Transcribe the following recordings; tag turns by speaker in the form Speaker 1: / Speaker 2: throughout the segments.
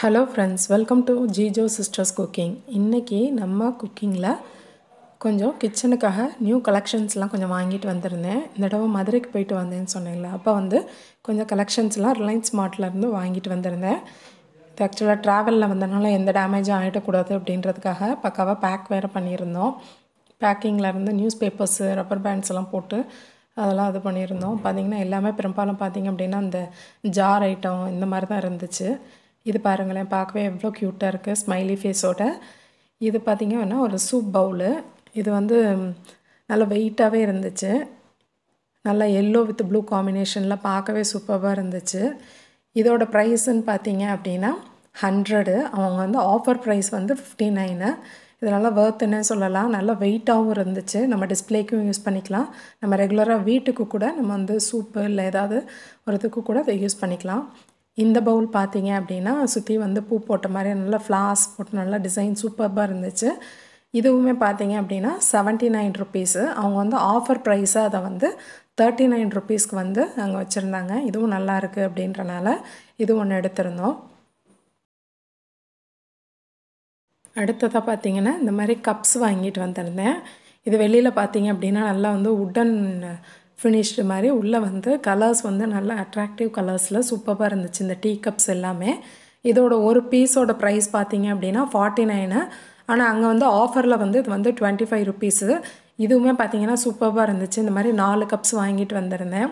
Speaker 1: hello friends welcome to Jijo sisters cooking இன்றைக்கி நம்ம குக்கிங்கில் கொஞ்சம் கிச்சனுக்காக நியூ கலெக்ஷன்ஸ்லாம் கொஞ்சம் வாங்கிட்டு வந்திருந்தேன் இந்த தடவை மதுரைக்கு போயிட்டு வந்தேன்னு சொன்னேன்ல அப்போ வந்து கொஞ்சம் கலெக்ஷன்ஸ்லாம் ரிலையன்ஸ் மார்ட்லேருந்து வாங்கிட்டு வந்திருந்தேன் இது ஆக்சுவலாக ட்ராவலில் வந்தனால எந்த டேமேஜும் ஆகிடக்கூடாது அப்படின்றதுக்காக பக்காவாக பேக் வேறு பண்ணியிருந்தோம் பேக்கிங்லேருந்து நியூஸ் பேப்பர்ஸு ரப்பர் பேண்ட்ஸ் எல்லாம் போட்டு அதெல்லாம் இது பண்ணியிருந்தோம் பார்த்திங்கன்னா எல்லாமே பெரும்பாலும் பார்த்திங்க அப்படின்னா அந்த ஜார் ஐட்டம் இந்த மாதிரி தான் இருந்துச்சு இது பாருங்களேன் பார்க்கவே எவ்வளோ க்யூட்டாக இருக்குது ஸ்மைலி ஃபேஸோட இது பார்த்திங்கன்னா ஒரு சூப் பவுலு இது வந்து நல்ல வெயிட்டாகவே இருந்துச்சு நல்லா எல்லோ வித் ப்ளூ காம்பினேஷனில் பார்க்கவே சூப்பராக இருந்துச்சு இதோட ப்ரைஸுன்னு பார்த்தீங்க அப்படின்னா ஹண்ட்ரடு அவங்க வந்து ஆஃபர் ப்ரைஸ் வந்து ஃபிஃப்டி நைனு இது நல்லா வேர்த்துன்னே சொல்லலாம் நல்லா வெயிட்டாகவும் இருந்துச்சு நம்ம டிஸ்பிளேக்கும் யூஸ் பண்ணிக்கலாம் நம்ம ரெகுலராக வீட்டுக்கு கூட நம்ம வந்து சூப்பு இல்லை ஏதாவது ஒரு இதுக்கு கூட அதை யூஸ் பண்ணிக்கலாம் இந்த பவுல் பார்த்தீங்க அப்படின்னா சுற்றி வந்து பூ போட்ட மாதிரி நல்லா ஃப்ளாஸ் போட்டு நல்லா டிசைன் சூப்பராக இருந்துச்சு இதுவுமே பார்த்தீங்க அப்படின்னா செவன்ட்டி நைன் ருபீஸு அவங்க வந்து ஆஃபர் ப்ரைஸாக அதை வந்து தேர்ட்டி நைன் ருபீஸ்க்கு வந்து அங்கே வச்சுருந்தாங்க இதுவும் நல்லா இருக்குது அப்படின்றனால இது ஒன்று எடுத்திருந்தோம் அடுத்ததாக பார்த்தீங்கன்னா இந்த மாதிரி கப்ஸ் வாங்கிட்டு வந்திருந்தேன் இது வெளியில் பார்த்தீங்க அப்படின்னா நல்லா வந்து உட்டன் ஃபினிஷ்டு மாதிரி உள்ளே வந்து கலர்ஸ் வந்து நல்லா அட்ராக்டிவ் கலர்ஸில் சூப்பராக இருந்துச்சு இந்த டீ கப்ஸ் எல்லாமே இதோட ஒரு பீஸோட ப்ரைஸ் பார்த்தீங்க அப்படின்னா ஃபார்ட்டி நைனு ஆனால் அங்கே வந்து ஆஃபரில் வந்து இது வந்து டுவெண்ட்டி ஃபைவ் ருபீஸு இதுவுமே பார்த்தீங்கன்னா சூப்பராக இருந்துச்சு இந்த மாதிரி நாலு கப்ஸ் வாங்கிட்டு வந்திருந்தேன்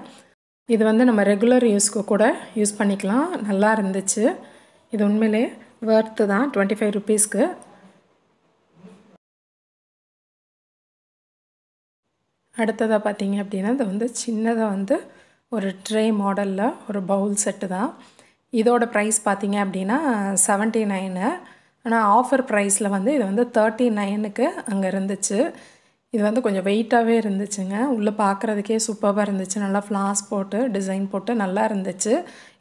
Speaker 1: இது வந்து நம்ம ரெகுலர் யூஸ்க்கு கூட யூஸ் பண்ணிக்கலாம் நல்லா இருந்துச்சு இது உண்மையிலே வேர்த்து தான் டுவெண்ட்டி ஃபைவ் ருபீஸ்க்கு அடுத்ததாக பார்த்தீங்க அப்படின்னா இது வந்து சின்னதாக வந்து ஒரு ட்ரே மாடலில் ஒரு பவுல் செட்டு தான் இதோட ப்ரைஸ் பார்த்தீங்க அப்படின்னா செவன்ட்டி நைனு ஆனால் ஆஃபர் ப்ரைஸில் வந்து இது வந்து தேர்ட்டி நைனுக்கு அங்கே இருந்துச்சு இது வந்து கொஞ்சம் வெயிட்டாகவே இருந்துச்சுங்க உள்ளே பார்க்குறதுக்கே சூப்பராக இருந்துச்சு நல்லா ஃப்ளாஸ் போட்டு டிசைன் போட்டு நல்லா இருந்துச்சு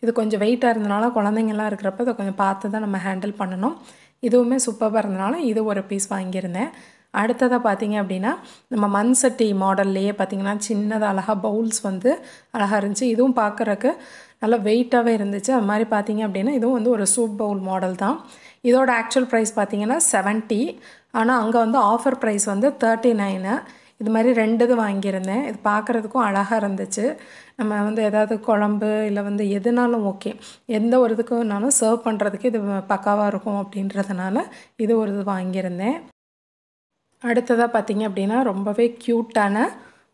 Speaker 1: இது கொஞ்சம் வெயிட்டாக இருந்தனால குழந்தைங்கள்லாம் இருக்கிறப்ப இதை கொஞ்சம் பார்த்து தான் நம்ம ஹேண்டில் பண்ணணும் இதுவுமே சூப்பராக இருந்தனால இது ஒரு பீஸ் வாங்கியிருந்தேன் அடுத்ததாக பார்த்திங்க அப்படின்னா நம்ம மண் சட்டி மாடல்லையே பார்த்திங்கன்னா சின்னதாக அழகாக பவுல்ஸ் வந்து அழகாக இருந்துச்சு இதுவும் பார்க்குறக்கு நல்லா வெயிட்டாகவே இருந்துச்சு அது மாதிரி பார்த்திங்க அப்படின்னா இதுவும் வந்து ஒரு சூப் பவுல் மாடல் தான் இதோட ஆக்சுவல் ப்ரைஸ் பார்த்திங்கன்னா செவன்ட்டி ஆனால் அங்கே வந்து ஆஃபர் ப்ரைஸ் வந்து தேர்ட்டி நைனு இது மாதிரி ரெண்டு இது வாங்கியிருந்தேன் இது பார்க்குறதுக்கும் அழகாக இருந்துச்சு நம்ம வந்து எதாவது குழம்பு இல்லை வந்து எதுனாலும் ஓகே எந்த ஒரு இதுக்குனாலும் சர்வ் பண்ணுறதுக்கு இது பக்காவாக இருக்கும் அப்படின்றதுனால இது ஒரு இது வாங்கியிருந்தேன் அடுத்ததாக பார்த்திங்க அப்படின்னா ரொம்பவே க்யூட்டான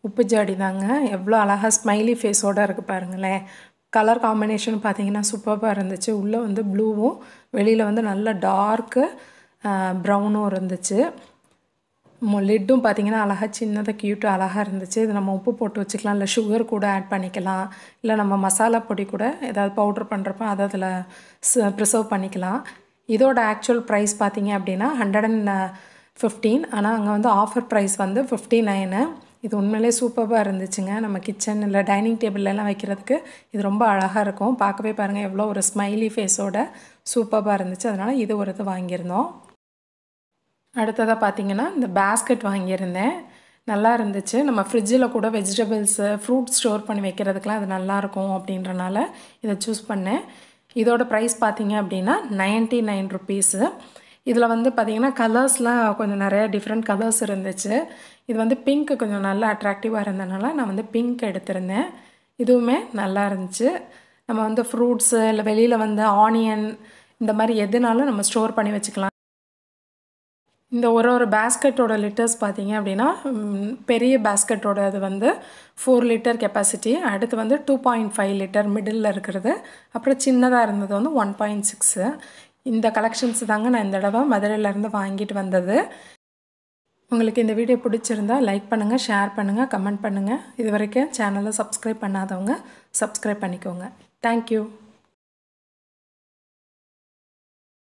Speaker 1: உப்பு ஜாடி தாங்க எவ்வளோ அழகாக ஸ்மைலி ஃபேஸோடு இருக்குது பாருங்களேன் கலர் காம்பினேஷன் பார்த்தீங்கன்னா சூப்பராக இருந்துச்சு உள்ளே வந்து ப்ளூவும் வெளியில் வந்து நல்ல டார்க்கு ப்ரௌனும் இருந்துச்சு லிட்டும் பார்த்திங்கன்னா அழகாக சின்னதாக க்யூட்டாக அழகாக இருந்துச்சு இது நம்ம உப்பு போட்டு வச்சுக்கலாம் இல்லை சுகர் கூட ஆட் பண்ணிக்கலாம் இல்லை நம்ம மசாலா பொடி கூட ஏதாவது பவுட்ரு பண்ணுறப்ப அதை அதில் ப்ரிசர்வ் பண்ணிக்கலாம் இதோட ஆக்சுவல் ப்ரைஸ் பார்த்திங்க அப்படின்னா ஹண்ட்ரட் அண்ட் ஃபிஃப்டீன் ஆனால் அங்கே வந்து ஆஃபர் ப்ரைஸ் வந்து ஃபிஃப்டி நைனு இது உண்மையிலே சூப்பராக இருந்துச்சுங்க நம்ம கிச்சன் இல்லை டைனிங் டேபிள்லலாம் வைக்கிறதுக்கு இது ரொம்ப அழகாக இருக்கும் பார்க்கவே பாருங்கள் எவ்வளோ ஒரு ஸ்மைலி ஃபேஸோட சூப்பராக இருந்துச்சு அதனால் இது ஒரு இது வாங்கியிருந்தோம் அடுத்ததாக பார்த்திங்கன்னா இந்த பேஸ்கெட் வாங்கியிருந்தேன் நல்லா இருந்துச்சு நம்ம ஃப்ரிட்ஜில் கூட வெஜிடபிள்ஸு ஃப்ரூட் ஸ்டோர் பண்ணி வைக்கிறதுக்கெலாம் அது நல்லாயிருக்கும் அப்படின்றனால இதை சூஸ் பண்ணேன் இதோட ப்ரைஸ் பார்த்திங்க அப்படின்னா நைன்ட்டி நைன் ருப்பீஸு இதில் வந்து பார்த்திங்கன்னா கலர்ஸ்லாம் கொஞ்சம் நிறையா டிஃப்ரெண்ட் கலர்ஸ் இருந்துச்சு இது வந்து பிங்க்கு கொஞ்சம் நல்லா அட்ராக்டிவாக இருந்ததுனால நான் வந்து பிங்க் எடுத்திருந்தேன் இதுவுமே நல்லா இருந்துச்சு நம்ம வந்து ஃப்ரூட்ஸு இல்லை வெளியில் வந்து ஆனியன் இந்த மாதிரி எதுனாலும் நம்ம ஸ்டோர் பண்ணி வச்சுக்கலாம் இந்த ஒரு ஒரு பேஸ்கெட்டோட லிட்டர்ஸ் பார்த்தீங்க அப்படின்னா பெரிய பேஸ்கெட்டோட அது வந்து ஃபோர் லிட்டர் கெப்பாசிட்டி அடுத்து வந்து two point five litre middle இருக்கிறது அப்புறம் சின்னதாக இருந்தது வந்து ஒன் பாயிண்ட் சிக்ஸு இந்த கலெக்ஷன்ஸ் தாங்க நான் இந்த தடவை மதுரையிலேருந்து வாங்கிட்டு வந்தது உங்களுக்கு இந்த வீடியோ பிடிச்சிருந்தா லைக் பண்ணுங்கள் ஷேர் பண்ணுங்கள் கமெண்ட் பண்ணுங்கள் இது வரைக்கும் சேனலை சப்ஸ்கிரைப் பண்ணாதவங்க சப்ஸ்கிரைப் பண்ணிக்கோங்க தேங்க்யூ